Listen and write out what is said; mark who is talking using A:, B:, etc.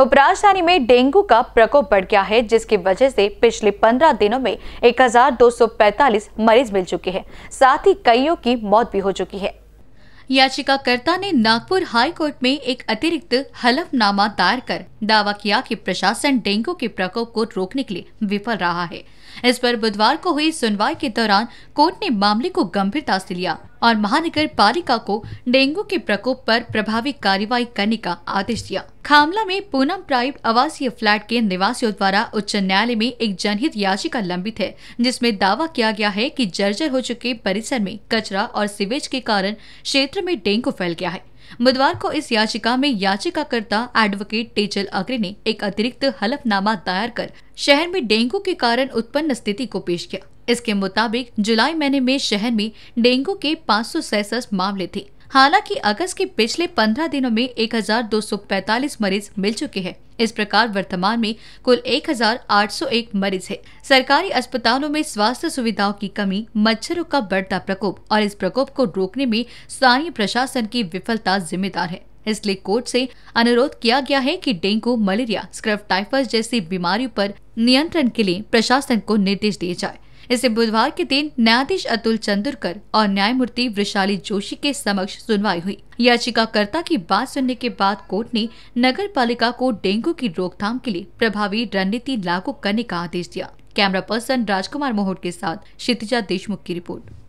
A: उपराजधानी में डेंगू का प्रकोप बढ़ गया है जिसकी वजह से पिछले 15 दिनों में 1245 मरीज मिल चुके हैं साथ ही कईयों की मौत भी हो चुकी है याचिकाकर्ता ने नागपुर हाई कोर्ट में एक अतिरिक्त हलफनामा दायर कर दावा किया कि प्रशासन डेंगू के प्रकोप को रोकने के लिए विफल रहा है इस पर बुधवार को हुई सुनवाई के दौरान कोर्ट ने मामले को गंभीरता से लिया और महानगर पालिका को डेंगू के प्रकोप पर प्रभावी कार्यवाही करने का आदेश दिया खामला में पूनम प्राइव आवासीय फ्लैट के निवासियों द्वारा उच्च न्यायालय में एक जनहित याचिका लंबित है जिसमें दावा किया गया है कि जर्जर हो चुके परिसर में कचरा और सीवेज के कारण क्षेत्र में डेंगू फैल गया है बुधवार को इस याचिका में याचिकाकर्ता एडवोकेट टेजल अग्रे ने एक अतिरिक्त हलफनामा दायर कर शहर में डेंगू के कारण उत्पन्न स्थिति को पेश किया इसके मुताबिक जुलाई महीने में शहर में डेंगू के पाँच मामले थे हालांकि अगस्त के पिछले 15 दिनों में 1,245 मरीज मिल चुके हैं इस प्रकार वर्तमान में कुल 1,801 मरीज है सरकारी अस्पतालों में स्वास्थ्य सुविधाओं की कमी मच्छरों का बढ़ता प्रकोप और इस प्रकोप को रोकने में स्थानीय प्रशासन की विफलता जिम्मेदार है इसलिए कोर्ट से अनुरोध किया गया है कि डेंगू मलेरिया स्क्रफ टाइफस जैसी बीमारियों पर नियंत्रण के लिए प्रशासन को निर्देश दिए जाए इसे बुधवार के दिन न्यायाधीश अतुल चंदुरकर और न्यायमूर्ति वृशाली जोशी के समक्ष सुनवाई हुई याचिकाकर्ता की बात सुनने के बाद कोर्ट ने नगर पालिका को डेंगू की रोकथाम के लिए प्रभावी रणनीति लागू करने का आदेश दिया कैमरा पर्सन राजकुमार मोहट के साथ क्षितिजा देशमुख की रिपोर्ट